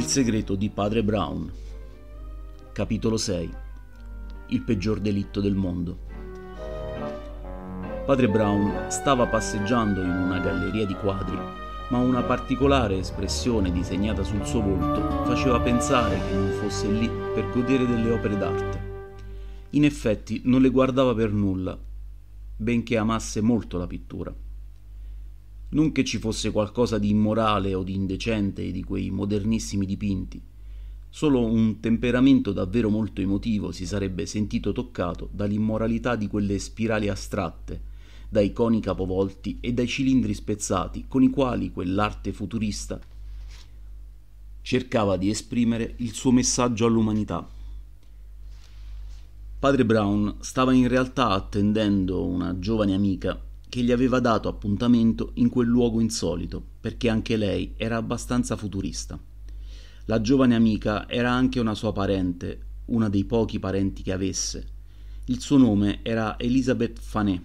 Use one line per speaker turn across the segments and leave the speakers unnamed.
Il segreto di Padre Brown. Capitolo 6. Il peggior delitto del mondo. Padre Brown stava passeggiando in una galleria di quadri, ma una particolare espressione disegnata sul suo volto faceva pensare che non fosse lì per godere delle opere d'arte. In effetti non le guardava per nulla, benché amasse molto la pittura. Non che ci fosse qualcosa di immorale o di indecente di quei modernissimi dipinti, solo un temperamento davvero molto emotivo si sarebbe sentito toccato dall'immoralità di quelle spirali astratte, dai coni capovolti e dai cilindri spezzati con i quali quell'arte futurista cercava di esprimere il suo messaggio all'umanità. Padre Brown stava in realtà attendendo una giovane amica che gli aveva dato appuntamento in quel luogo insolito, perché anche lei era abbastanza futurista. La giovane amica era anche una sua parente, una dei pochi parenti che avesse. Il suo nome era Elisabeth Fanet,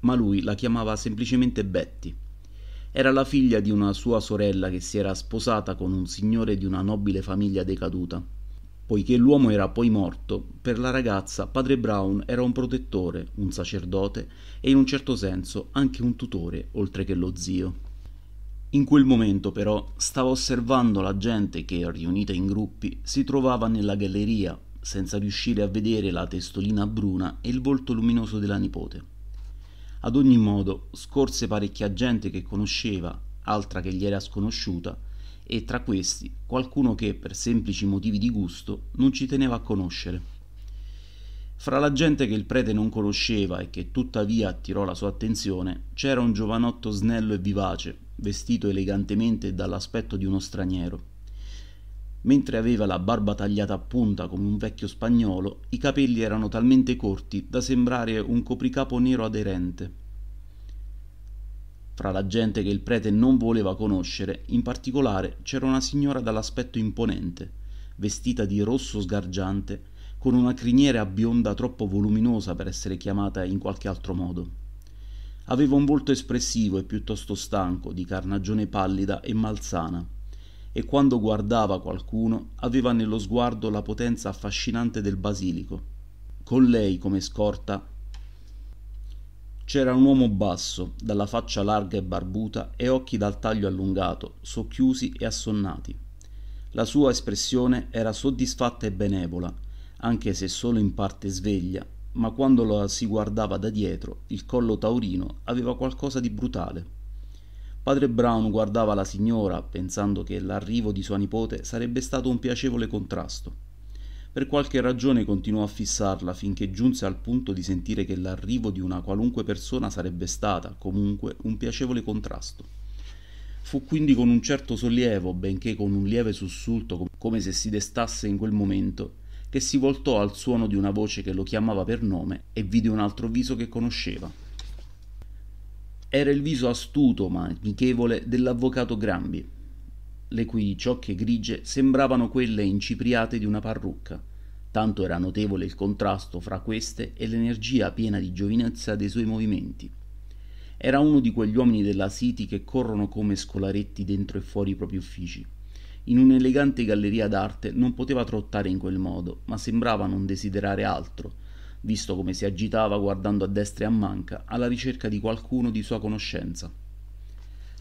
ma lui la chiamava semplicemente Betty. Era la figlia di una sua sorella che si era sposata con un signore di una nobile famiglia decaduta Poiché l'uomo era poi morto, per la ragazza padre Brown era un protettore, un sacerdote e in un certo senso anche un tutore, oltre che lo zio. In quel momento però stava osservando la gente che, riunita in gruppi, si trovava nella galleria, senza riuscire a vedere la testolina bruna e il volto luminoso della nipote. Ad ogni modo, scorse parecchia gente che conosceva, altra che gli era sconosciuta, e tra questi qualcuno che per semplici motivi di gusto non ci teneva a conoscere. Fra la gente che il prete non conosceva e che tuttavia attirò la sua attenzione, c'era un giovanotto snello e vivace, vestito elegantemente e dall'aspetto di uno straniero. Mentre aveva la barba tagliata a punta come un vecchio spagnolo, i capelli erano talmente corti da sembrare un copricapo nero aderente. Fra la gente che il prete non voleva conoscere, in particolare c'era una signora dall'aspetto imponente, vestita di rosso sgargiante, con una criniera bionda troppo voluminosa per essere chiamata in qualche altro modo. Aveva un volto espressivo e piuttosto stanco, di carnagione pallida e malsana, e quando guardava qualcuno aveva nello sguardo la potenza affascinante del basilico. Con lei come scorta c'era un uomo basso, dalla faccia larga e barbuta e occhi dal taglio allungato, socchiusi e assonnati. La sua espressione era soddisfatta e benevola, anche se solo in parte sveglia, ma quando la si guardava da dietro, il collo taurino aveva qualcosa di brutale. Padre Brown guardava la signora, pensando che l'arrivo di sua nipote sarebbe stato un piacevole contrasto. Per qualche ragione continuò a fissarla finché giunse al punto di sentire che l'arrivo di una qualunque persona sarebbe stata, comunque, un piacevole contrasto. Fu quindi con un certo sollievo, benché con un lieve sussulto come se si destasse in quel momento, che si voltò al suono di una voce che lo chiamava per nome e vide un altro viso che conosceva. Era il viso astuto ma amichevole dell'avvocato Grambi, le cui ciocche grigie sembravano quelle incipriate di una parrucca, tanto era notevole il contrasto fra queste e l'energia piena di giovinezza dei suoi movimenti. Era uno di quegli uomini della City che corrono come scolaretti dentro e fuori i propri uffici. In un'elegante galleria d'arte non poteva trottare in quel modo, ma sembrava non desiderare altro, visto come si agitava guardando a destra e a manca alla ricerca di qualcuno di sua conoscenza.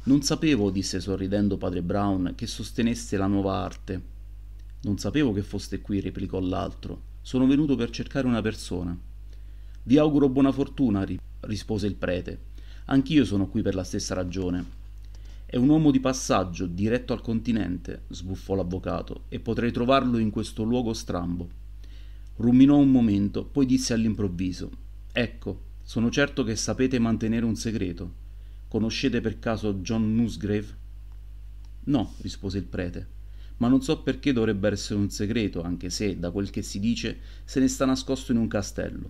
Non sapevo, disse sorridendo padre Brown, che sostenesse la nuova arte. Non sapevo che foste qui, replicò l'altro. Sono venuto per cercare una persona. Vi auguro buona fortuna, rispose il prete. Anch'io sono qui per la stessa ragione. È un uomo di passaggio, diretto al continente, sbuffò l'avvocato, e potrei trovarlo in questo luogo strambo. Ruminò un momento, poi disse all'improvviso: Ecco, sono certo che sapete mantenere un segreto. Conoscete per caso John Musgrave? No, rispose il prete, ma non so perché dovrebbe essere un segreto, anche se, da quel che si dice, se ne sta nascosto in un castello.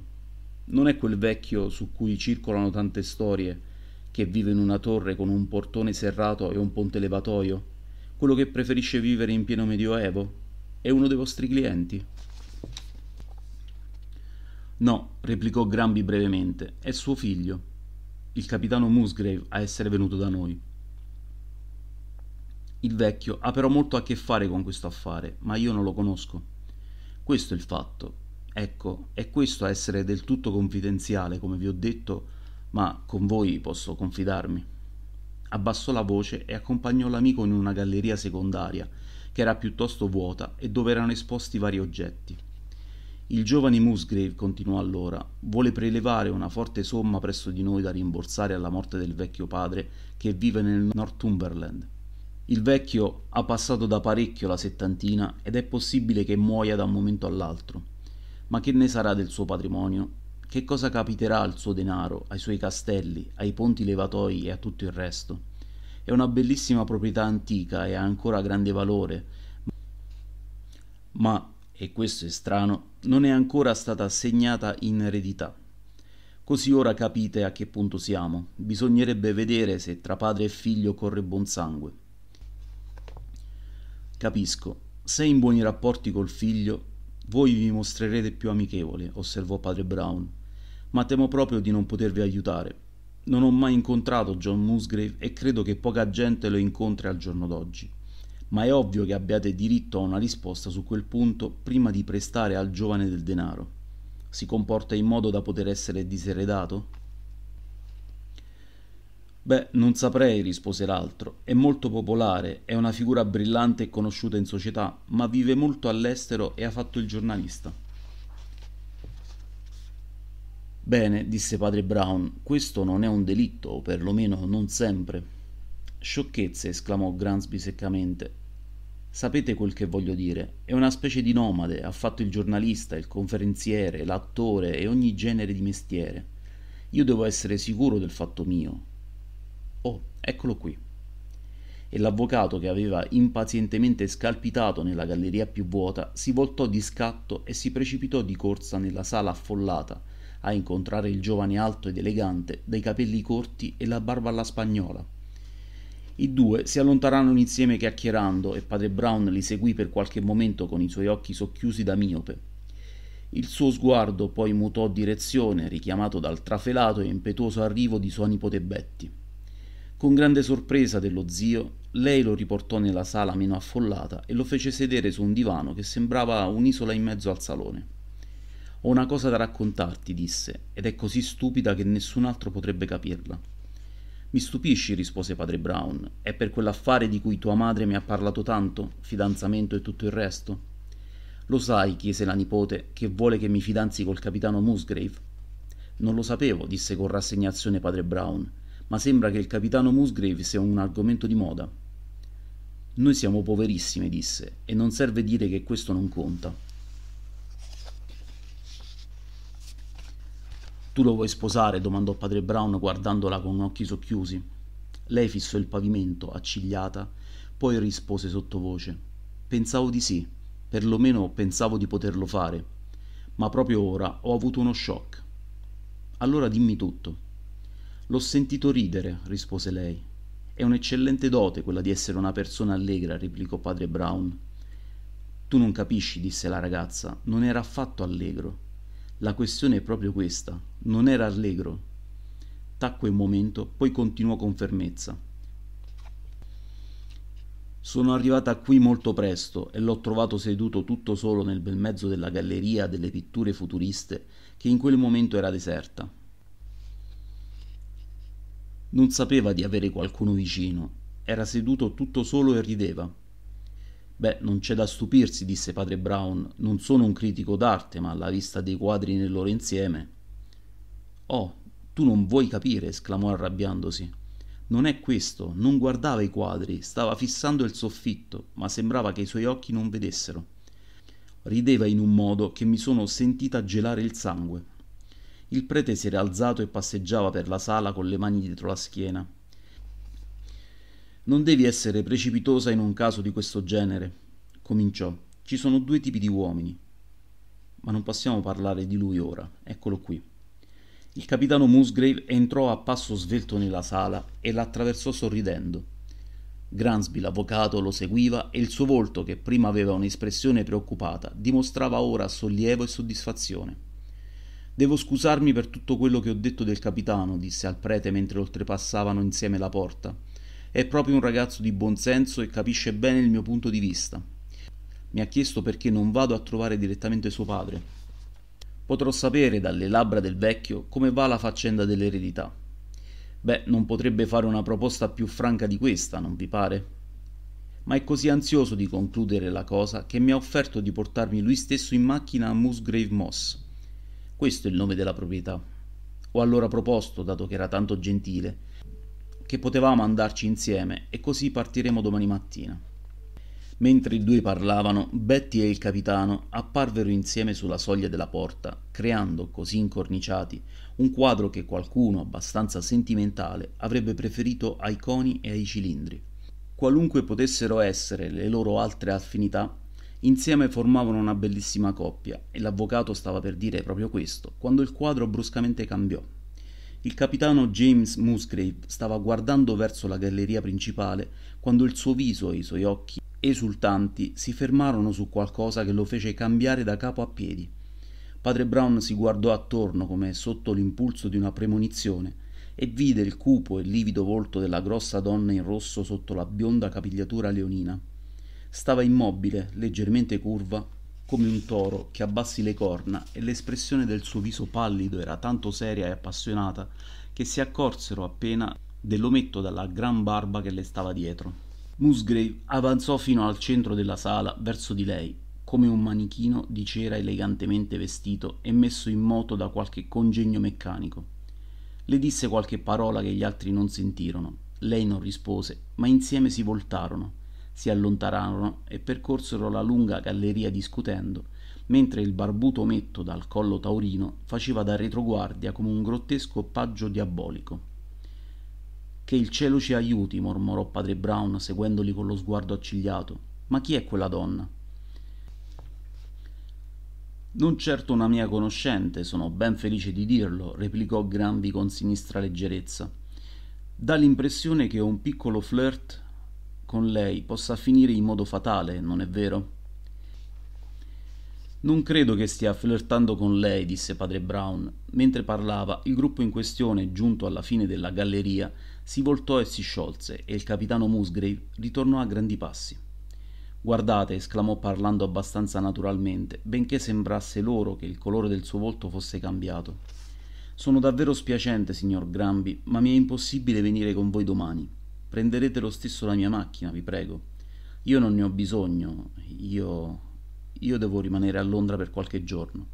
Non è quel vecchio su cui circolano tante storie, che vive in una torre con un portone serrato e un ponte levatoio? Quello che preferisce vivere in pieno medioevo? È uno dei vostri clienti? No, replicò Grambi brevemente, è suo figlio il capitano Musgrave a essere venuto da noi. Il vecchio ha però molto a che fare con questo affare, ma io non lo conosco. Questo è il fatto. Ecco, è questo a essere del tutto confidenziale, come vi ho detto, ma con voi posso confidarmi. Abbassò la voce e accompagnò l'amico in una galleria secondaria, che era piuttosto vuota e dove erano esposti vari oggetti. Il giovane Musgrave, continuò allora, vuole prelevare una forte somma presso di noi da rimborsare alla morte del vecchio padre che vive nel Northumberland. Il vecchio ha passato da parecchio la settantina ed è possibile che muoia da un momento all'altro. Ma che ne sarà del suo patrimonio? Che cosa capiterà al suo denaro, ai suoi castelli, ai ponti levatoi e a tutto il resto? È una bellissima proprietà antica e ha ancora grande valore. Ma, e questo è strano, non è ancora stata assegnata in eredità. Così ora capite a che punto siamo. Bisognerebbe vedere se tra padre e figlio corre buon sangue. Capisco, se in buoni rapporti col figlio, voi vi mostrerete più amichevole, osservò padre Brown, ma temo proprio di non potervi aiutare. Non ho mai incontrato John Musgrave e credo che poca gente lo incontri al giorno d'oggi ma è ovvio che abbiate diritto a una risposta su quel punto prima di prestare al giovane del denaro. Si comporta in modo da poter essere diseredato? Beh, non saprei, rispose l'altro. È molto popolare, è una figura brillante e conosciuta in società, ma vive molto all'estero e ha fatto il giornalista. Bene, disse padre Brown, questo non è un delitto, o perlomeno non sempre. Sciocchezze, esclamò Gransby seccamente. Sapete quel che voglio dire. È una specie di nomade, ha fatto il giornalista, il conferenziere, l'attore e ogni genere di mestiere. Io devo essere sicuro del fatto mio. Oh, eccolo qui. E l'avvocato che aveva impazientemente scalpitato nella galleria più vuota si voltò di scatto e si precipitò di corsa nella sala affollata a incontrare il giovane alto ed elegante dai capelli corti e la barba alla spagnola i due si allontanarono insieme chiacchierando e padre Brown li seguì per qualche momento con i suoi occhi socchiusi da miope. Il suo sguardo poi mutò direzione, richiamato dal trafelato e impetuoso arrivo di sua nipote Betty. Con grande sorpresa dello zio, lei lo riportò nella sala meno affollata e lo fece sedere su un divano che sembrava un'isola in mezzo al salone. Ho una cosa da raccontarti, disse, ed è così stupida che nessun altro potrebbe capirla. Mi stupisci, rispose padre Brown. È per quell'affare di cui tua madre mi ha parlato tanto, fidanzamento e tutto il resto? Lo sai, chiese la nipote, che vuole che mi fidanzi col capitano Musgrave? Non lo sapevo, disse con rassegnazione padre Brown, ma sembra che il capitano Musgrave sia un argomento di moda. Noi siamo poverissime, disse, e non serve dire che questo non conta. Tu lo vuoi sposare? domandò padre Brown guardandola con occhi socchiusi. Lei fissò il pavimento, accigliata, poi rispose sottovoce. Pensavo di sì, perlomeno pensavo di poterlo fare, ma proprio ora ho avuto uno shock. Allora dimmi tutto. L'ho sentito ridere, rispose lei. È un'eccellente dote quella di essere una persona allegra, replicò padre Brown. Tu non capisci, disse la ragazza, non era affatto allegro. La questione è proprio questa. Non era allegro. Tacque un momento, poi continuò con fermezza. Sono arrivata qui molto presto e l'ho trovato seduto tutto solo nel bel mezzo della galleria delle pitture futuriste che in quel momento era deserta. Non sapeva di avere qualcuno vicino, era seduto tutto solo e rideva. Beh, non c'è da stupirsi, disse padre Brown, non sono un critico d'arte, ma alla vista dei quadri nel loro insieme. Oh, tu non vuoi capire, esclamò arrabbiandosi. Non è questo, non guardava i quadri, stava fissando il soffitto, ma sembrava che i suoi occhi non vedessero. Rideva in un modo che mi sono sentita gelare il sangue. Il prete si era alzato e passeggiava per la sala con le mani dietro la schiena. Non devi essere precipitosa in un caso di questo genere, cominciò. Ci sono due tipi di uomini. Ma non possiamo parlare di lui ora, eccolo qui. Il capitano Musgrave entrò a passo svelto nella sala e la attraversò sorridendo. Gransby, l'avvocato, lo seguiva e il suo volto, che prima aveva un'espressione preoccupata, dimostrava ora sollievo e soddisfazione. Devo scusarmi per tutto quello che ho detto del capitano, disse al prete mentre oltrepassavano insieme la porta. È proprio un ragazzo di buon senso e capisce bene il mio punto di vista. Mi ha chiesto perché non vado a trovare direttamente suo padre. Potrò sapere dalle labbra del vecchio come va la faccenda dell'eredità. Beh, non potrebbe fare una proposta più franca di questa, non vi pare? ma è così ansioso di concludere la cosa che mi ha offerto di portarmi lui stesso in macchina a Musgrave Moss. Questo è il nome della proprietà. Ho allora proposto, dato che era tanto gentile, che potevamo andarci insieme e così partiremo domani mattina. Mentre i due parlavano, Betty e il capitano apparvero insieme sulla soglia della porta, creando, così incorniciati, un quadro che qualcuno abbastanza sentimentale avrebbe preferito ai coni e ai cilindri. Qualunque potessero essere le loro altre affinità, insieme formavano una bellissima coppia e l'avvocato stava per dire proprio questo, quando il quadro bruscamente cambiò. Il capitano James Musgrave stava guardando verso la galleria principale quando il suo viso e i suoi occhi esultanti si fermarono su qualcosa che lo fece cambiare da capo a piedi. Padre Brown si guardò attorno come sotto l'impulso di una premonizione e vide il cupo e livido volto della grossa donna in rosso sotto la bionda capigliatura leonina. Stava immobile, leggermente curva, come un toro che abbassi le corna e l'espressione del suo viso pallido era tanto seria e appassionata che si accorsero appena dell'ometto dalla gran barba che le stava dietro. Musgrave avanzò fino al centro della sala verso di lei, come un manichino di cera elegantemente vestito e messo in moto da qualche congegno meccanico. Le disse qualche parola che gli altri non sentirono. Lei non rispose, ma insieme si voltarono si allontanarono e percorsero la lunga galleria discutendo, mentre il barbuto ometto dal collo taurino faceva da retroguardia come un grottesco paggio diabolico. Che il cielo ci aiuti, mormorò padre Brown, seguendoli con lo sguardo accigliato. Ma chi è quella donna? Non certo una mia conoscente, sono ben felice di dirlo, replicò Granvi con sinistra leggerezza. Dà l'impressione che un piccolo flirt con lei possa finire in modo fatale, non è vero? Non credo che stia flirtando con lei, disse padre Brown. Mentre parlava, il gruppo in questione, giunto alla fine della galleria, si voltò e si sciolse, e il capitano Musgrave ritornò a grandi passi. Guardate, esclamò parlando abbastanza naturalmente, benché sembrasse loro che il colore del suo volto fosse cambiato. Sono davvero spiacente, signor Granby, ma mi è impossibile venire con voi domani. Prenderete lo stesso la mia macchina, vi prego. Io non ne ho bisogno, io... io devo rimanere a Londra per qualche giorno.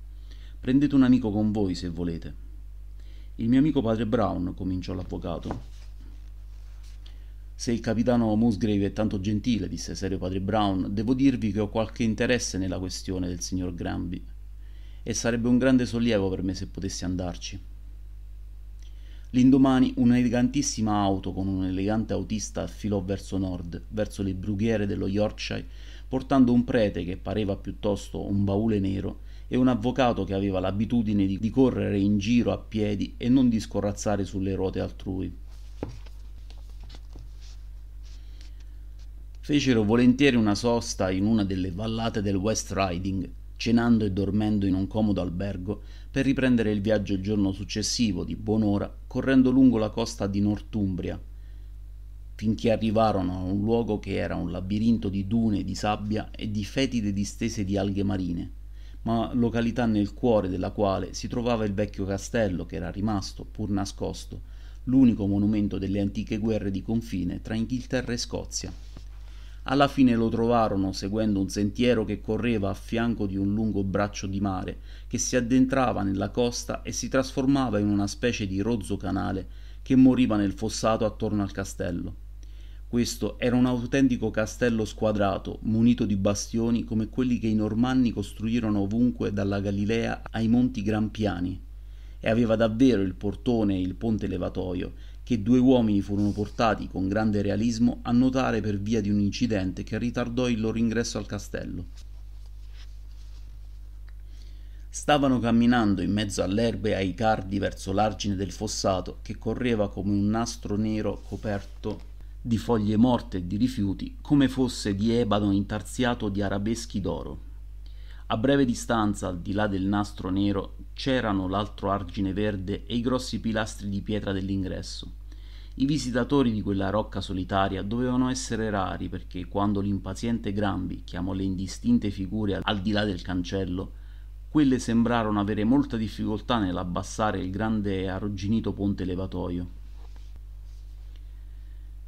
Prendete un amico con voi se volete. Il mio amico padre Brown, cominciò l'avvocato. Se il capitano Musgrave è tanto gentile, disse serio padre Brown, devo dirvi che ho qualche interesse nella questione del signor Granby e sarebbe un grande sollievo per me se potessi andarci. L'indomani un'elegantissima auto con un elegante autista affilò verso nord, verso le brughiere dello Yorkshire, portando un prete che pareva piuttosto un baule nero e un avvocato che aveva l'abitudine di correre in giro a piedi e non di scorrazzare sulle ruote altrui. Fecero volentieri una sosta in una delle vallate del West Riding, cenando e dormendo in un comodo albergo per riprendere il viaggio il giorno successivo di buon'ora correndo lungo la costa di Northumbria, finché arrivarono a un luogo che era un labirinto di dune di sabbia e di fetide distese di alghe marine, ma località nel cuore della quale si trovava il vecchio castello che era rimasto, pur nascosto, l'unico monumento delle antiche guerre di confine tra Inghilterra e Scozia. Alla fine lo trovarono seguendo un sentiero che correva a fianco di un lungo braccio di mare che si addentrava nella costa e si trasformava in una specie di rozzo canale che moriva nel fossato attorno al castello. Questo era un autentico castello squadrato, munito di bastioni come quelli che i normanni costruirono ovunque dalla Galilea ai monti Grampiani e aveva davvero il portone e il ponte levatoio, che due uomini furono portati con grande realismo a notare per via di un incidente che ritardò il loro ingresso al castello. Stavano camminando in mezzo all'erba e ai cardi verso l'argine del fossato che correva come un nastro nero coperto di foglie morte e di rifiuti, come fosse di ebano intarsiato di arabeschi d'oro. A breve distanza, al di là del nastro nero, c'erano l'altro argine verde e i grossi pilastri di pietra dell'ingresso. I visitatori di quella rocca solitaria dovevano essere rari perché quando l'impaziente Grambi chiamò le indistinte figure al di là del cancello, quelle sembrarono avere molta difficoltà nell'abbassare il grande e arrugginito ponte levatoio.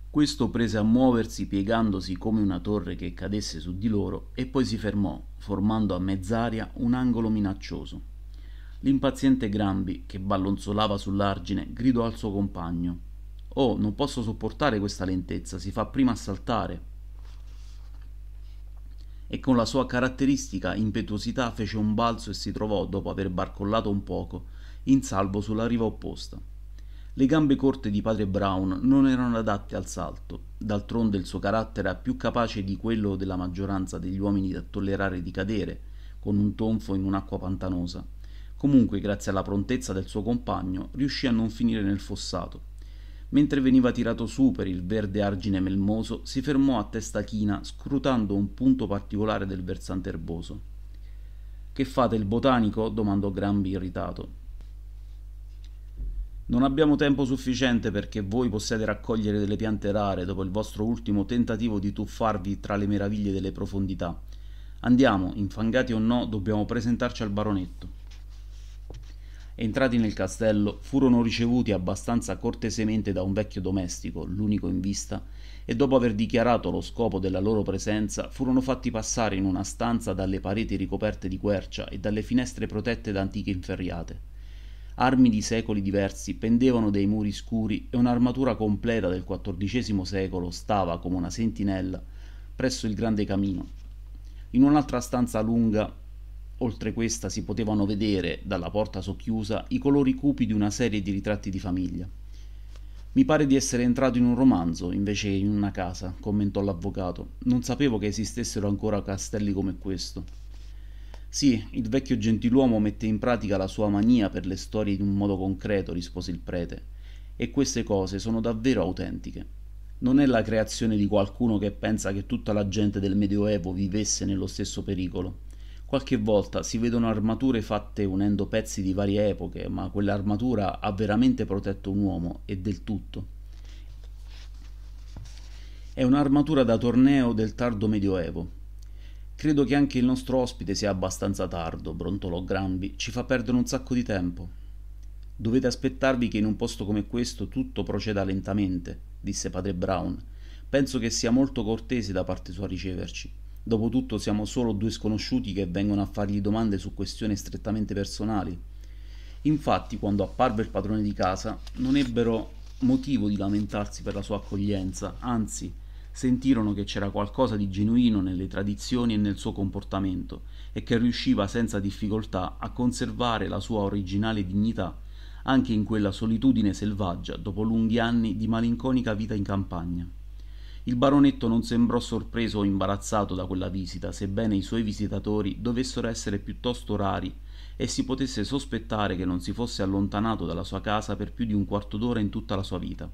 Questo prese a muoversi piegandosi come una torre che cadesse su di loro e poi si fermò, formando a mezz'aria un angolo minaccioso. L'impaziente Grambi, che ballonzolava sull'argine, gridò al suo compagno Oh, non posso sopportare questa lentezza, si fa prima a saltare. E con la sua caratteristica impetuosità fece un balzo e si trovò, dopo aver barcollato un poco, in salvo sulla riva opposta. Le gambe corte di padre Brown non erano adatte al salto, d'altronde il suo carattere era più capace di quello della maggioranza degli uomini da tollerare di cadere, con un tonfo in un'acqua pantanosa. Comunque, grazie alla prontezza del suo compagno, riuscì a non finire nel fossato. Mentre veniva tirato su per il verde argine melmoso, si fermò a testa china, scrutando un punto particolare del versante erboso. Che fate il botanico? domandò Grambi irritato. Non abbiamo tempo sufficiente perché voi possiate raccogliere delle piante rare dopo il vostro ultimo tentativo di tuffarvi tra le meraviglie delle profondità. Andiamo, infangati o no, dobbiamo presentarci al baronetto. Entrati nel castello, furono ricevuti abbastanza cortesemente da un vecchio domestico, l'unico in vista, e dopo aver dichiarato lo scopo della loro presenza, furono fatti passare in una stanza dalle pareti ricoperte di quercia e dalle finestre protette da antiche inferriate armi di secoli diversi pendevano dai muri scuri e un'armatura completa del XIV secolo stava come una sentinella presso il grande camino. In un'altra stanza lunga, oltre questa, si potevano vedere, dalla porta socchiusa, i colori cupi di una serie di ritratti di famiglia. Mi pare di essere entrato in un romanzo invece che in una casa, commentò l'avvocato. Non sapevo che esistessero ancora castelli come questo. Sì, il vecchio gentiluomo mette in pratica la sua mania per le storie in un modo concreto, rispose il prete, e queste cose sono davvero autentiche. Non è la creazione di qualcuno che pensa che tutta la gente del Medioevo vivesse nello stesso pericolo. Qualche volta si vedono armature fatte unendo pezzi di varie epoche, ma quell'armatura ha veramente protetto un uomo e del tutto. È un'armatura da torneo del tardo Medioevo, Credo che anche il nostro ospite sia abbastanza tardo, brontolò Granby, ci fa perdere un sacco di tempo. Dovete aspettarvi che in un posto come questo tutto proceda lentamente, disse padre Brown. Penso che sia molto cortese da parte sua riceverci. Dopotutto siamo solo due sconosciuti che vengono a fargli domande su questioni strettamente personali. Infatti, quando apparve il padrone di casa, non ebbero motivo di lamentarsi per la sua accoglienza, anzi, sentirono che c'era qualcosa di genuino nelle tradizioni e nel suo comportamento e che riusciva senza difficoltà a conservare la sua originale dignità anche in quella solitudine selvaggia dopo lunghi anni di malinconica vita in campagna. Il baronetto non sembrò sorpreso o imbarazzato da quella visita, sebbene i suoi visitatori dovessero essere piuttosto rari e si potesse sospettare che non si fosse allontanato dalla sua casa per più di un quarto d'ora in tutta la sua vita.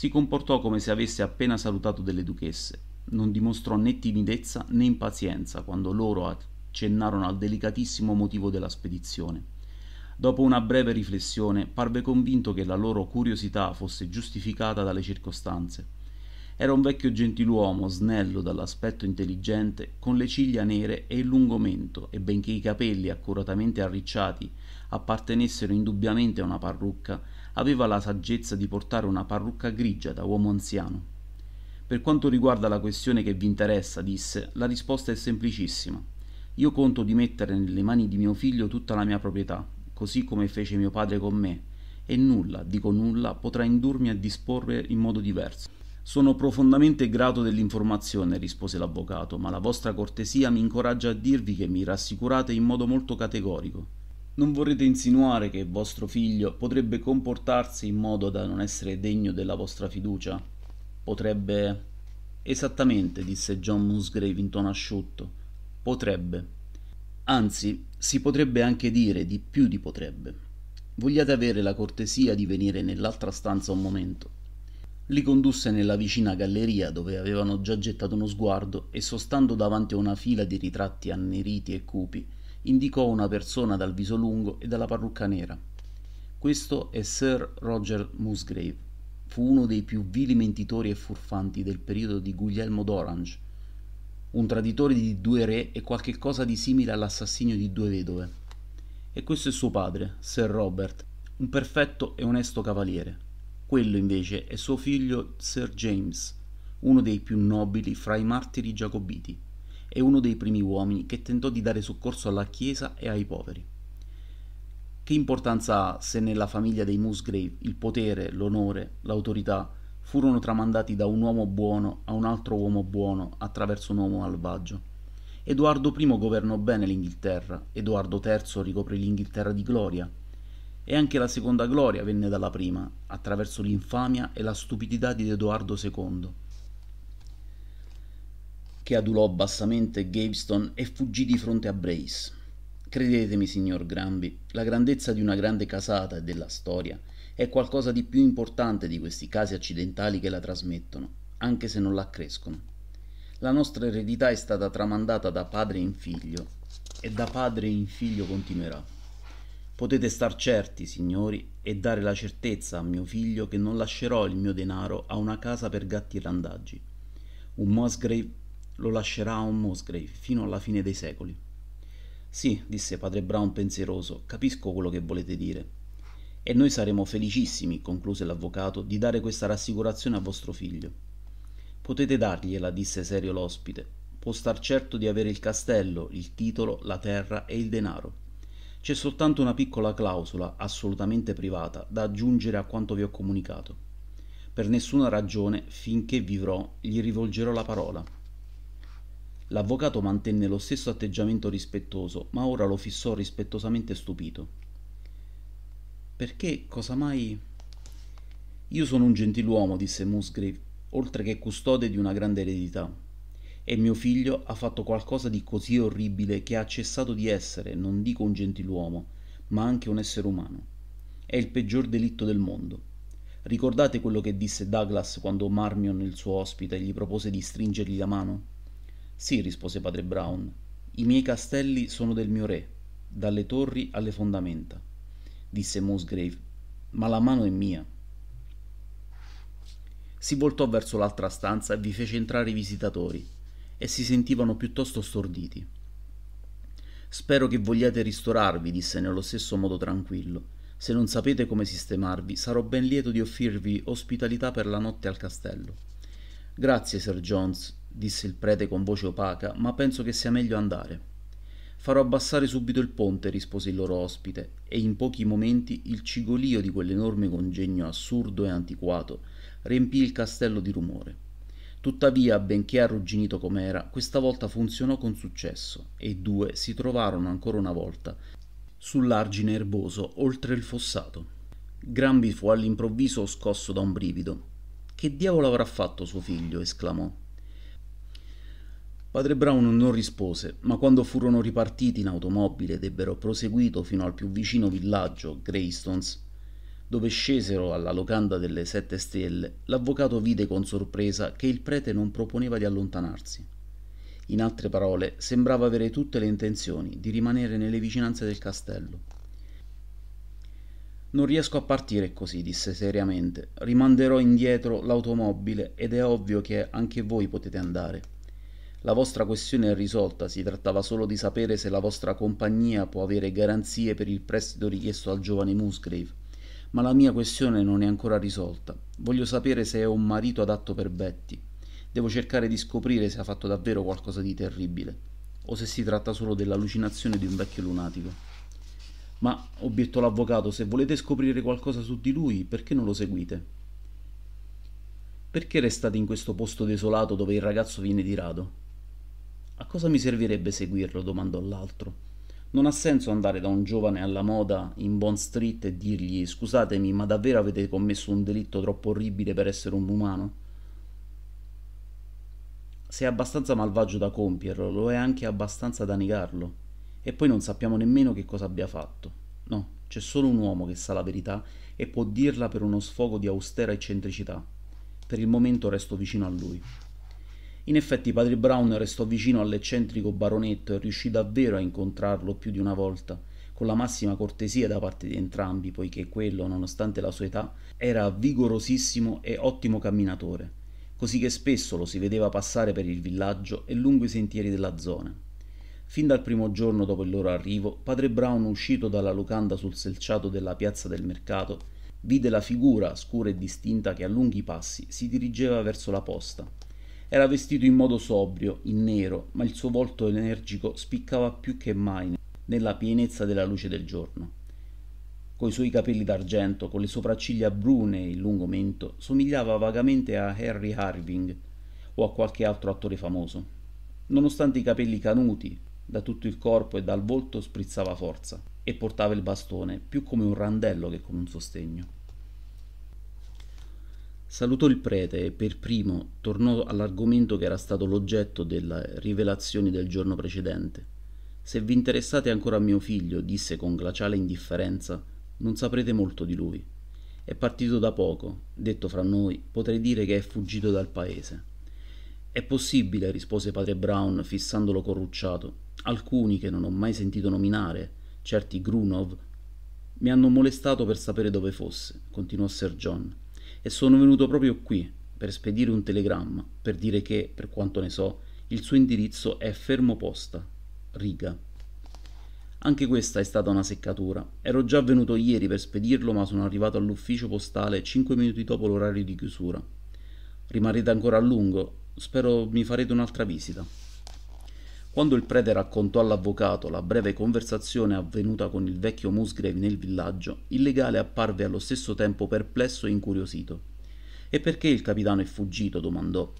Si comportò come se avesse appena salutato delle duchesse. Non dimostrò né timidezza né impazienza quando loro accennarono al delicatissimo motivo della spedizione. Dopo una breve riflessione, parve convinto che la loro curiosità fosse giustificata dalle circostanze. Era un vecchio gentiluomo, snello dall'aspetto intelligente, con le ciglia nere e il lungo mento, e benché i capelli accuratamente arricciati appartenessero indubbiamente a una parrucca, aveva la saggezza di portare una parrucca grigia da uomo anziano. Per quanto riguarda la questione che vi interessa, disse, la risposta è semplicissima. Io conto di mettere nelle mani di mio figlio tutta la mia proprietà, così come fece mio padre con me, e nulla, dico nulla, potrà indurmi a disporre in modo diverso. Sono profondamente grato dell'informazione, rispose l'avvocato, ma la vostra cortesia mi incoraggia a dirvi che mi rassicurate in modo molto categorico. Non vorrete insinuare che vostro figlio potrebbe comportarsi in modo da non essere degno della vostra fiducia? Potrebbe... Esattamente, disse John Musgrave in tono asciutto. Potrebbe. Anzi, si potrebbe anche dire di più di potrebbe. Vogliate avere la cortesia di venire nell'altra stanza un momento. Li condusse nella vicina galleria dove avevano già gettato uno sguardo e sostando davanti a una fila di ritratti anneriti e cupi, indicò una persona dal viso lungo e dalla parrucca nera. Questo è Sir Roger Musgrave. Fu uno dei più vili mentitori e furfanti del periodo di Guglielmo d'Orange, un traditore di due re e qualche cosa di simile all'assassinio di due vedove. E questo è suo padre, Sir Robert, un perfetto e onesto cavaliere. Quello invece è suo figlio Sir James, uno dei più nobili fra i martiri giacobiti è uno dei primi uomini che tentò di dare soccorso alla Chiesa e ai poveri. Che importanza ha se nella famiglia dei Musgrave il potere, l'onore, l'autorità furono tramandati da un uomo buono a un altro uomo buono attraverso un uomo malvagio? Edoardo I governò bene l'Inghilterra, Edoardo III ricoprì l'Inghilterra di gloria. E anche la seconda gloria venne dalla prima, attraverso l'infamia e la stupidità di Edoardo II che adulò bassamente Gaveston e fuggì di fronte a Brace. Credetemi, signor Granby, la grandezza di una grande casata e della storia è qualcosa di più importante di questi casi accidentali che la trasmettono, anche se non la accrescono. La nostra eredità è stata tramandata da padre in figlio e da padre in figlio continuerà. Potete star certi, signori, e dare la certezza a mio figlio che non lascerò il mio denaro a una casa per gatti randaggi. Un Musgrave lo lascerà a un Musgrave fino alla fine dei secoli. Sì, disse padre Brown pensieroso, capisco quello che volete dire. E noi saremo felicissimi, concluse l'avvocato, di dare questa rassicurazione a vostro figlio. Potete dargliela, disse serio l'ospite. Può star certo di avere il castello, il titolo, la terra e il denaro. C'è soltanto una piccola clausola, assolutamente privata, da aggiungere a quanto vi ho comunicato. Per nessuna ragione, finché vivrò, gli rivolgerò la parola. L'avvocato mantenne lo stesso atteggiamento rispettoso, ma ora lo fissò rispettosamente stupito. Perché cosa mai... Io sono un gentiluomo, disse Musgrave, oltre che custode di una grande eredità. E mio figlio ha fatto qualcosa di così orribile che ha cessato di essere, non dico un gentiluomo, ma anche un essere umano. È il peggior delitto del mondo. Ricordate quello che disse Douglas quando Marmion, il suo ospite, gli propose di stringergli la mano? Sì, rispose padre Brown, i miei castelli sono del mio re, dalle torri alle fondamenta, disse Musgrave, ma la mano è mia. Si voltò verso l'altra stanza e vi fece entrare i visitatori, e si sentivano piuttosto storditi. Spero che vogliate ristorarvi, disse nello stesso modo tranquillo. Se non sapete come sistemarvi, sarò ben lieto di offrirvi ospitalità per la notte al castello. Grazie, Sir Jones, disse il prete con voce opaca, ma penso che sia meglio andare. Farò abbassare subito il ponte, rispose il loro ospite, e in pochi momenti il cigolio di quell'enorme congegno assurdo e antiquato riempì il castello di rumore. Tuttavia, benché arrugginito com'era, questa volta funzionò con successo e i due si trovarono ancora una volta sull'argine erboso oltre il fossato. Granby fu all'improvviso scosso da un brivido. Che diavolo avrà fatto suo figlio? esclamò. Padre Brown non rispose, ma quando furono ripartiti in automobile ed ebbero proseguito fino al più vicino villaggio, Greystones, dove scesero alla locanda delle Sette Stelle, l'avvocato vide con sorpresa che il prete non proponeva di allontanarsi. In altre parole, sembrava avere tutte le intenzioni di rimanere nelle vicinanze del castello. Non riesco a partire così, disse seriamente. Rimanderò indietro l'automobile ed è ovvio che anche voi potete andare. La vostra questione è risolta, si trattava solo di sapere se la vostra compagnia può avere garanzie per il prestito richiesto al giovane Musgrave. Ma la mia questione non è ancora risolta. Voglio sapere se è un marito adatto per Betty. Devo cercare di scoprire se ha fatto davvero qualcosa di terribile, o se si tratta solo dell'allucinazione di un vecchio lunatico. Ma, obiettò l'avvocato, se volete scoprire qualcosa su di lui, perché non lo seguite? Perché restate in questo posto desolato dove il ragazzo viene di rado? A cosa mi servirebbe seguirlo? domandò l'altro. Non ha senso andare da un giovane alla moda in Bond Street e dirgli scusatemi, ma davvero avete commesso un delitto troppo orribile per essere un umano? Se è abbastanza malvagio da compierlo, lo è anche abbastanza da negarlo. E poi non sappiamo nemmeno che cosa abbia fatto. No, c'è solo un uomo che sa la verità e può dirla per uno sfogo di austera eccentricità. Per il momento resto vicino a lui. In effetti padre Brown restò vicino all'eccentrico baronetto e riuscì davvero a incontrarlo più di una volta, con la massima cortesia da parte di entrambi, poiché quello, nonostante la sua età, era vigorosissimo e ottimo camminatore, così che spesso lo si vedeva passare per il villaggio e lungo i sentieri della zona. Fin dal primo giorno dopo il loro arrivo, padre Brown, uscito dalla locanda sul selciato della piazza del mercato, vide la figura scura e distinta che a lunghi passi si dirigeva verso la posta era vestito in modo sobrio, in nero, ma il suo volto energico spiccava più che mai nella pienezza della luce del giorno. Coi suoi capelli d'argento, con le sopracciglia brune e il lungo mento, somigliava vagamente a Harry Harving o a qualche altro attore famoso. Nonostante i capelli canuti, da tutto il corpo e dal volto sprizzava forza e portava il bastone più come un randello che come un sostegno. Salutò il prete e per primo tornò all'argomento che era stato l'oggetto delle rivelazioni del giorno precedente. Se vi interessate ancora a mio figlio, disse con glaciale indifferenza, non saprete molto di lui. È partito da poco, detto fra noi, potrei dire che è fuggito dal paese. È possibile, rispose padre Brown, fissandolo corrucciato. Alcuni che non ho mai sentito nominare, certi Grunov, mi hanno molestato per sapere dove fosse, continuò Sir John e sono venuto proprio qui per spedire un telegramma per dire che, per quanto ne so, il suo indirizzo è fermo posta, riga. Anche questa è stata una seccatura. Ero già venuto ieri per spedirlo, ma sono arrivato all'ufficio postale 5 minuti dopo l'orario di chiusura. Rimarrete ancora a lungo? Spero mi farete un'altra visita. Quando il prete raccontò all'avvocato la breve conversazione avvenuta con il vecchio Musgrave nel villaggio, il legale apparve allo stesso tempo perplesso e incuriosito. E perché il capitano è fuggito? domandò.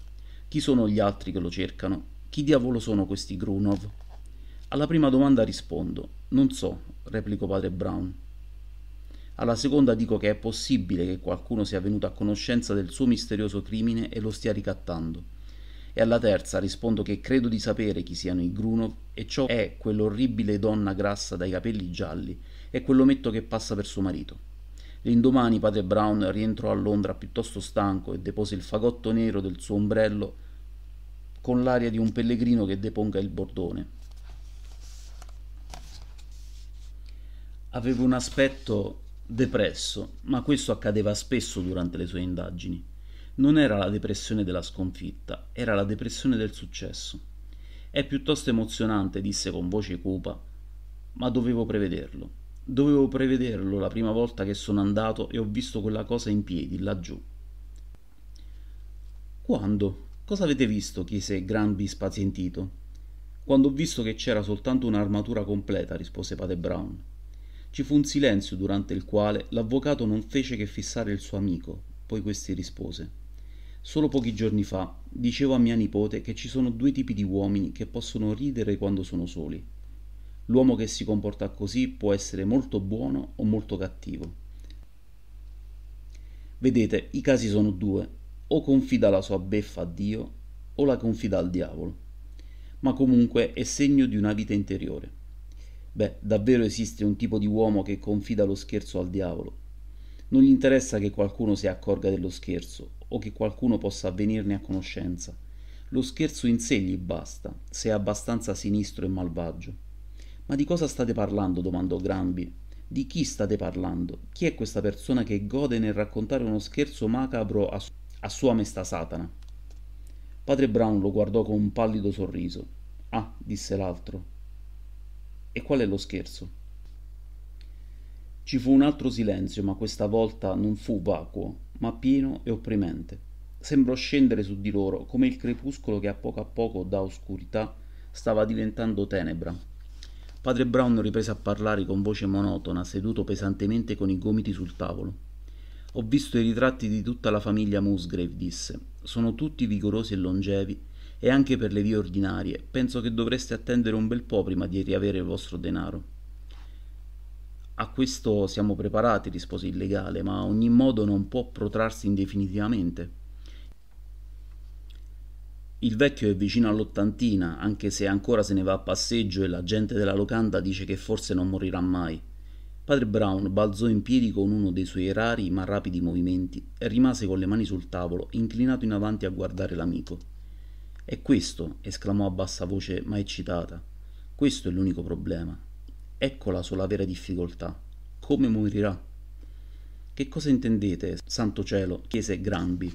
Chi sono gli altri che lo cercano? Chi diavolo sono questi Grunov? Alla prima domanda rispondo. Non so, replicò padre Brown. Alla seconda dico che è possibile che qualcuno sia venuto a conoscenza del suo misterioso crimine e lo stia ricattando e alla terza rispondo che credo di sapere chi siano i Gruno e ciò è quell'orribile donna grassa dai capelli gialli e quell'ometto che passa per suo marito. L'indomani padre Brown rientrò a Londra piuttosto stanco e depose il fagotto nero del suo ombrello con l'aria di un pellegrino che deponga il bordone. Aveva un aspetto depresso, ma questo accadeva spesso durante le sue indagini non era la depressione della sconfitta, era la depressione del successo. È piuttosto emozionante, disse con voce cupa, ma dovevo prevederlo. Dovevo prevederlo la prima volta che sono andato e ho visto quella cosa in piedi, laggiù. Quando? Cosa avete visto? chiese Granby spazientito. Quando ho visto che c'era soltanto un'armatura completa, rispose Pate Brown. Ci fu un silenzio durante il quale l'avvocato non fece che fissare il suo amico, poi questi rispose. Solo pochi giorni fa dicevo a mia nipote che ci sono due tipi di uomini che possono ridere quando sono soli. L'uomo che si comporta così può essere molto buono o molto cattivo. Vedete, i casi sono due. O confida la sua beffa a Dio o la confida al diavolo. Ma comunque è segno di una vita interiore. Beh, davvero esiste un tipo di uomo che confida lo scherzo al diavolo, non gli interessa che qualcuno si accorga dello scherzo o che qualcuno possa venirne a conoscenza. Lo scherzo in sé gli basta, se è abbastanza sinistro e malvagio. Ma di cosa state parlando? domandò Granby. Di chi state parlando? Chi è questa persona che gode nel raccontare uno scherzo macabro a, su- a sua mesta Satana? Padre Brown lo guardò con un pallido sorriso. Ah, disse l'altro. E qual è lo scherzo? Ci fu un altro silenzio, ma questa volta non fu vacuo, ma pieno e opprimente. Sembrò scendere su di loro come il crepuscolo che a poco a poco da oscurità stava diventando tenebra. Padre Brown riprese a parlare con voce monotona, seduto pesantemente con i gomiti sul tavolo. Ho visto i ritratti di tutta la famiglia Musgrave, disse. Sono tutti vigorosi e longevi, e anche per le vie ordinarie penso che dovreste attendere un bel po' prima di riavere il vostro denaro. A questo siamo preparati, rispose il legale, ma ogni modo non può protrarsi indefinitivamente. Il vecchio è vicino all'ottantina, anche se ancora se ne va a passeggio e la gente della locanda dice che forse non morirà mai. Padre Brown balzò in piedi con uno dei suoi rari ma rapidi movimenti e rimase con le mani sul tavolo, inclinato in avanti a guardare l'amico. È questo, esclamò a bassa voce ma eccitata. Questo è l'unico problema. Ecco la sola vera difficoltà. Come morirà? Che cosa intendete, santo cielo? chiese Granby.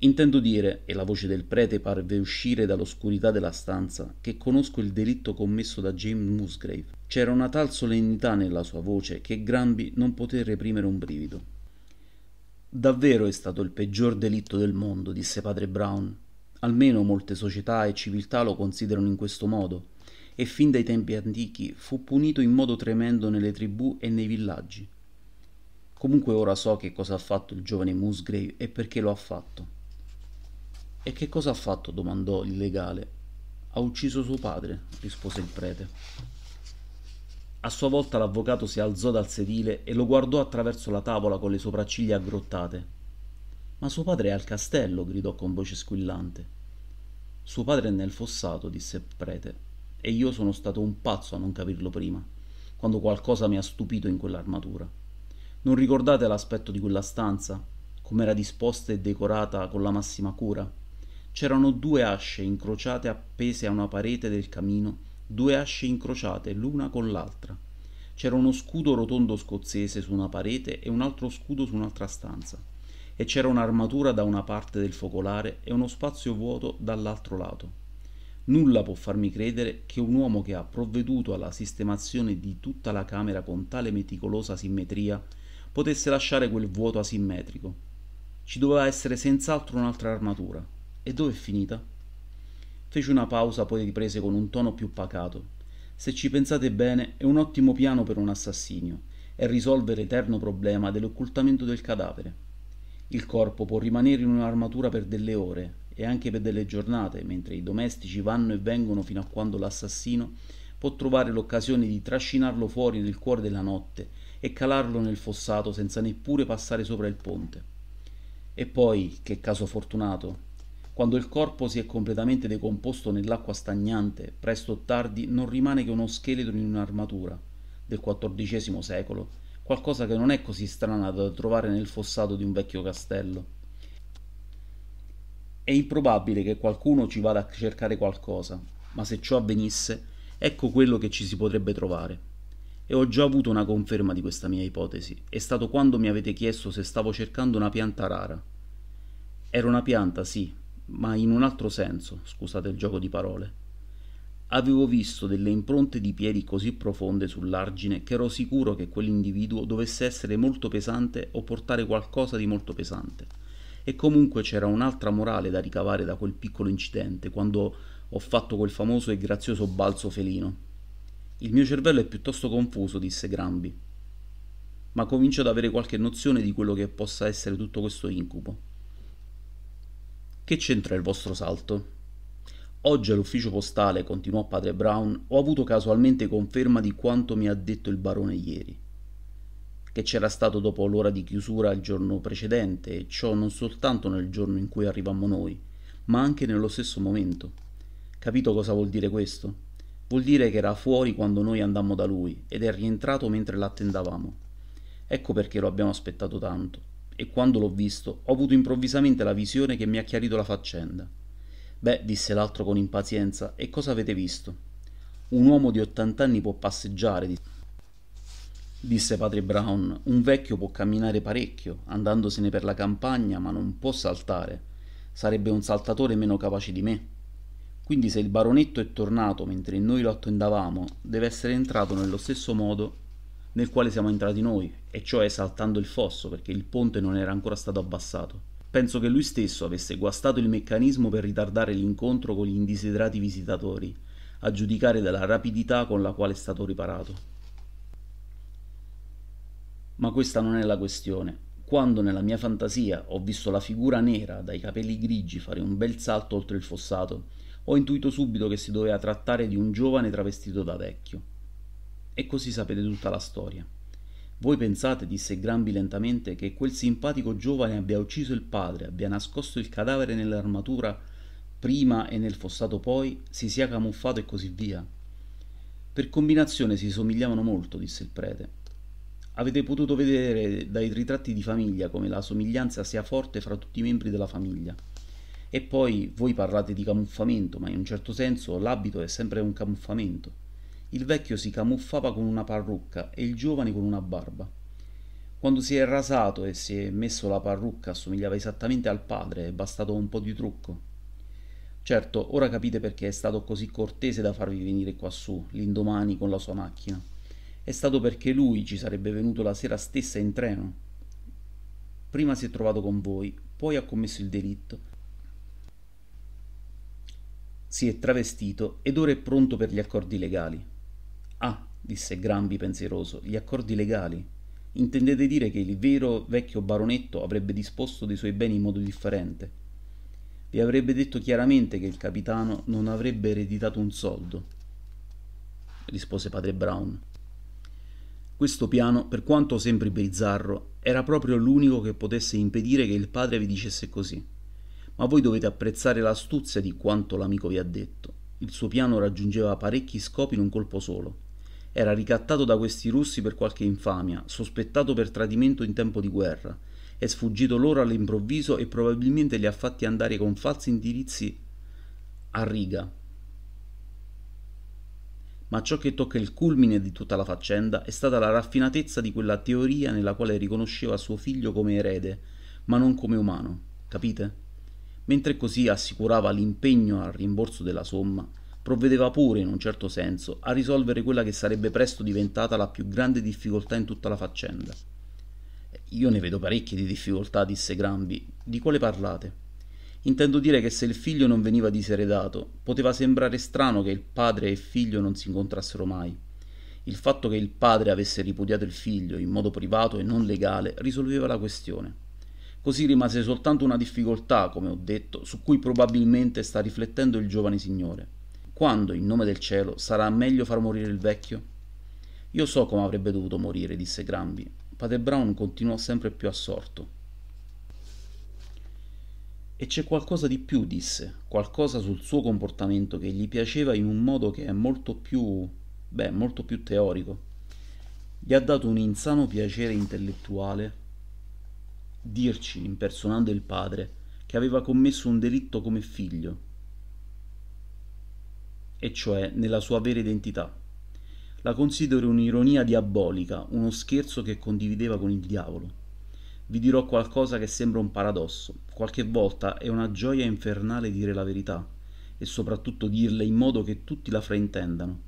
Intendo dire, e la voce del prete parve uscire dall'oscurità della stanza, che conosco il delitto commesso da James Musgrave. C'era una tal solennità nella sua voce che Granby non poté reprimere un brivido. Davvero è stato il peggior delitto del mondo, disse padre Brown. Almeno molte società e civiltà lo considerano in questo modo e fin dai tempi antichi fu punito in modo tremendo nelle tribù e nei villaggi. Comunque ora so che cosa ha fatto il giovane Musgrave e perché lo ha fatto. E che cosa ha fatto? domandò il legale. Ha ucciso suo padre, rispose il prete. A sua volta l'avvocato si alzò dal sedile e lo guardò attraverso la tavola con le sopracciglia aggrottate. Ma suo padre è al castello, gridò con voce squillante. Suo padre è nel fossato, disse il prete e io sono stato un pazzo a non capirlo prima, quando qualcosa mi ha stupito in quell'armatura. Non ricordate l'aspetto di quella stanza, com'era disposta e decorata con la massima cura? C'erano due asce incrociate appese a una parete del camino, due asce incrociate l'una con l'altra. C'era uno scudo rotondo scozzese su una parete e un altro scudo su un'altra stanza e c'era un'armatura da una parte del focolare e uno spazio vuoto dall'altro lato. Nulla può farmi credere che un uomo che ha provveduto alla sistemazione di tutta la camera con tale meticolosa simmetria potesse lasciare quel vuoto asimmetrico. Ci doveva essere senz'altro un'altra armatura. E dove è finita? Fece una pausa, poi riprese con un tono più pacato. Se ci pensate bene, è un ottimo piano per un assassino e risolvere l'eterno problema dell'occultamento del cadavere. Il corpo può rimanere in un'armatura per delle ore, e anche per delle giornate, mentre i domestici vanno e vengono fino a quando l'assassino può trovare l'occasione di trascinarlo fuori nel cuore della notte e calarlo nel fossato senza neppure passare sopra il ponte. E poi, che caso fortunato, quando il corpo si è completamente decomposto nell'acqua stagnante, presto o tardi non rimane che uno scheletro in un'armatura del XIV secolo, qualcosa che non è così strana da trovare nel fossato di un vecchio castello. È improbabile che qualcuno ci vada a cercare qualcosa, ma se ciò avvenisse, ecco quello che ci si potrebbe trovare. E ho già avuto una conferma di questa mia ipotesi. È stato quando mi avete chiesto se stavo cercando una pianta rara. Era una pianta, sì, ma in un altro senso, scusate il gioco di parole. Avevo visto delle impronte di piedi così profonde sull'argine che ero sicuro che quell'individuo dovesse essere molto pesante o portare qualcosa di molto pesante e comunque c'era un'altra morale da ricavare da quel piccolo incidente, quando ho fatto quel famoso e grazioso balzo felino. Il mio cervello è piuttosto confuso, disse Grambi, ma comincio ad avere qualche nozione di quello che possa essere tutto questo incubo. Che c'entra il vostro salto? Oggi all'ufficio postale, continuò padre Brown, ho avuto casualmente conferma di quanto mi ha detto il barone ieri che c'era stato dopo l'ora di chiusura il giorno precedente, e ciò non soltanto nel giorno in cui arrivammo noi, ma anche nello stesso momento. Capito cosa vuol dire questo? Vuol dire che era fuori quando noi andammo da lui ed è rientrato mentre l'attendavamo. Ecco perché lo abbiamo aspettato tanto, e quando l'ho visto ho avuto improvvisamente la visione che mi ha chiarito la faccenda. Beh, disse l'altro con impazienza, e cosa avete visto? Un uomo di 80 anni può passeggiare, disse disse padre Brown, un vecchio può camminare parecchio, andandosene per la campagna, ma non può saltare. Sarebbe un saltatore meno capace di me. Quindi se il baronetto è tornato mentre noi lo attendavamo, deve essere entrato nello stesso modo nel quale siamo entrati noi, e cioè saltando il fosso, perché il ponte non era ancora stato abbassato. Penso che lui stesso avesse guastato il meccanismo per ritardare l'incontro con gli indesiderati visitatori, a giudicare dalla rapidità con la quale è stato riparato. Ma questa non è la questione. Quando nella mia fantasia ho visto la figura nera dai capelli grigi fare un bel salto oltre il fossato, ho intuito subito che si doveva trattare di un giovane travestito da vecchio. E così sapete tutta la storia. Voi pensate, disse Grambi lentamente, che quel simpatico giovane abbia ucciso il padre, abbia nascosto il cadavere nell'armatura prima e nel fossato poi, si sia camuffato e così via? Per combinazione si somigliavano molto, disse il prete. Avete potuto vedere dai ritratti di famiglia come la somiglianza sia forte fra tutti i membri della famiglia. E poi voi parlate di camuffamento, ma in un certo senso l'abito è sempre un camuffamento. Il vecchio si camuffava con una parrucca e il giovane con una barba. Quando si è rasato e si è messo la parrucca assomigliava esattamente al padre, è bastato un po' di trucco. Certo, ora capite perché è stato così cortese da farvi venire quassù l'indomani con la sua macchina è stato perché lui ci sarebbe venuto la sera stessa in treno. Prima si è trovato con voi, poi ha commesso il delitto. Si è travestito ed ora è pronto per gli accordi legali. Ah, disse Granby pensieroso, gli accordi legali. Intendete dire che il vero vecchio baronetto avrebbe disposto dei suoi beni in modo differente? Vi avrebbe detto chiaramente che il capitano non avrebbe ereditato un soldo, rispose padre Brown. Questo piano, per quanto sempre bizzarro, era proprio l'unico che potesse impedire che il padre vi dicesse così. Ma voi dovete apprezzare l'astuzia di quanto l'amico vi ha detto. Il suo piano raggiungeva parecchi scopi in un colpo solo. Era ricattato da questi russi per qualche infamia, sospettato per tradimento in tempo di guerra, è sfuggito loro all'improvviso e probabilmente li ha fatti andare con falsi indirizzi a riga, ma ciò che tocca il culmine di tutta la faccenda è stata la raffinatezza di quella teoria nella quale riconosceva suo figlio come erede, ma non come umano, capite? Mentre così assicurava l'impegno al rimborso della somma, provvedeva pure, in un certo senso, a risolvere quella che sarebbe presto diventata la più grande difficoltà in tutta la faccenda. Io ne vedo parecchie di difficoltà, disse Granby. Di quale parlate? Intendo dire che se il figlio non veniva diseredato, poteva sembrare strano che il padre e il figlio non si incontrassero mai. Il fatto che il padre avesse ripudiato il figlio in modo privato e non legale risolveva la questione. Così rimase soltanto una difficoltà, come ho detto, su cui probabilmente sta riflettendo il giovane signore. Quando, in nome del cielo, sarà meglio far morire il vecchio? Io so come avrebbe dovuto morire, disse Granby. Padre Brown continuò sempre più assorto. E c'è qualcosa di più, disse, qualcosa sul suo comportamento che gli piaceva in un modo che è molto più... beh, molto più teorico. Gli ha dato un insano piacere intellettuale dirci, impersonando il padre, che aveva commesso un delitto come figlio, e cioè nella sua vera identità. La considero un'ironia diabolica, uno scherzo che condivideva con il diavolo. Vi dirò qualcosa che sembra un paradosso. Qualche volta è una gioia infernale dire la verità e soprattutto dirla in modo che tutti la fraintendano.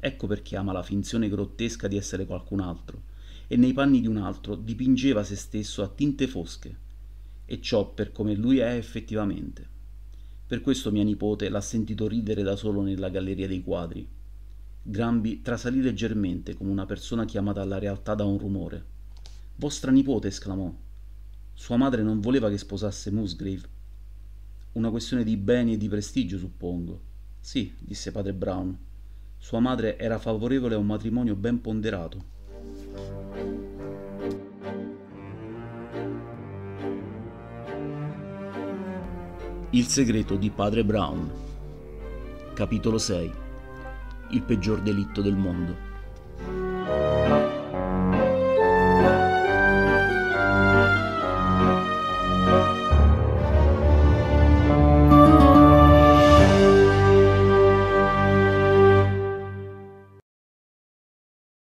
Ecco perché ama la finzione grottesca di essere qualcun altro e nei panni di un altro dipingeva se stesso a tinte fosche e ciò per come lui è effettivamente. Per questo mia nipote l'ha sentito ridere da solo nella galleria dei quadri. Grambi trasalì leggermente come una persona chiamata alla realtà da un rumore. Vostra nipote, esclamò. Sua madre non voleva che sposasse Musgrave. Una questione di beni e di prestigio, suppongo. Sì, disse padre Brown. Sua madre era favorevole a un matrimonio ben ponderato. Il segreto di padre Brown. Capitolo 6. Il peggior delitto del mondo.